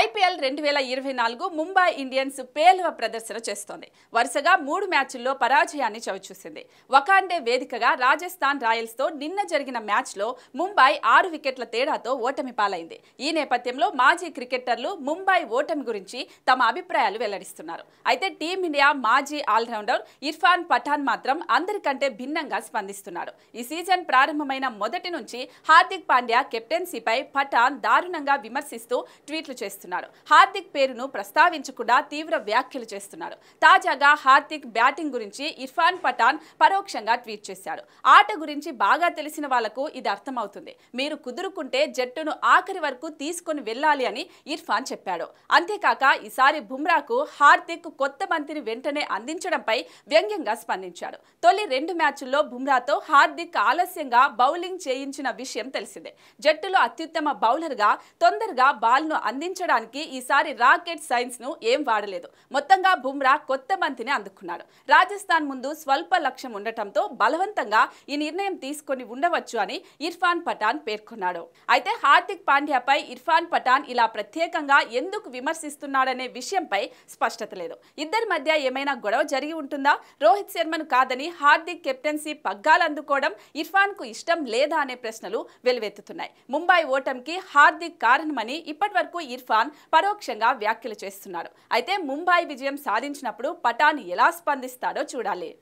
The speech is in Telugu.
ఐపీఎల్ రెండు వేల ఇరవై నాలుగు ముంబై ఇండియన్స్ పేలవ ప్రదర్శన చేస్తోంది వరుసగా మూడు మ్యాచ్ల్లో పరాజయాన్ని చవిచూసింది వకాండే వేదికగా రాజస్థాన్ రాయల్స్తో నిన్న జరిగిన మ్యాచ్లో ముంబై ఆరు వికెట్ల తేడాతో ఓటమి పాలైంది ఈ నేపథ్యంలో మాజీ క్రికెటర్లు ముంబై ఓటమి గురించి తమ అభిప్రాయాలు వెల్లడిస్తున్నారు అయితే టీమిండియా మాజీ ఆల్రౌండర్ ఇర్ఫాన్ పఠాన్ మాత్రం అందరికంటే భిన్నంగా స్పందిస్తున్నారు ఈ సీజన్ ప్రారంభమైన మొదటి నుంచి హార్దిక్ పాండ్యా కెప్టెన్సీపై పఠాన్ దారుణంగా విమర్శిస్తూ ట్వీట్లు చేస్తున్నారు చేస్తున్నారు హార్దిక్ పేరును ప్రస్తావించకుండా తీవ్ర వ్యాఖ్యలు చేస్తున్నారు తాజాగా హార్దిక్ బ్యాటింగ్ గురించి ఇర్ఫాన్ పఠాన్ పరోక్షంగా ట్వీట్ చేశారు ఆట గురించి బాగా తెలిసిన వాళ్లకు ఇది అర్థమవుతుంది మీరు కుదురుకుంటే జట్టును ఆఖరి వరకు తీసుకుని వెళ్ళాలి అని ఇర్ఫాన్ చెప్పాడు అంతేకాక ఈసారి బుమ్రాకు హార్దిక్ కొత్త మంత్రిని వెంటనే అందించడంపై వ్యంగ్యంగా స్పందించాడు తొలి రెండు మ్యాచ్ల్లో బుమ్రాతో హార్దిక్ ఆలస్యంగా బౌలింగ్ చేయించిన విషయం తెలిసిందే జట్టులో అత్యుత్తమ బౌలర్గా తొందరగా బాల్ను అందించడం సాధించడానికి ఈసారి రాకెట్ సైన్స్ ను ఏం వాడలేదు మొత్తంగా బుమ్రా కొత్త బంతిని అందుకున్నాడు రాజస్థాన్ ముందు స్వల్ప లక్ష్యం ఉండటంతో బలవంతంగా ఈ నిర్ణయం తీసుకొని ఉండవచ్చు అని ఇర్ఫాన్ పఠాన్ పేర్కొన్నాడు అయితే హార్దిక్ పాండ్యాపై ఇర్ఫాన్ పఠాన్ ఇలా ప్రత్యేకంగా ఎందుకు విమర్శిస్తున్నాడనే విషయంపై స్పష్టత లేదు ఇద్దరి మధ్య ఏమైనా గొడవ జరిగి ఉంటుందా రోహిత్ శర్మను కాదని హార్దిక్ కెప్టెన్సీ పగ్గాలు అందుకోవడం ఇర్ఫాన్ కు ఇష్టం లేదా అనే ప్రశ్నలు వెలువెత్తుతున్నాయి ముంబై ఓటమికి హార్దిక్ కారణమని ఇప్పటి వరకు ఇర్ఫాన్ పఠాన్ పరోక్షంగా వ్యాఖ్యలు చేస్తున్నారు అయితే ముంబాయి విజయం సాధించినప్పుడు పఠాన్ ఎలా స్పందిస్తాడో చూడాలి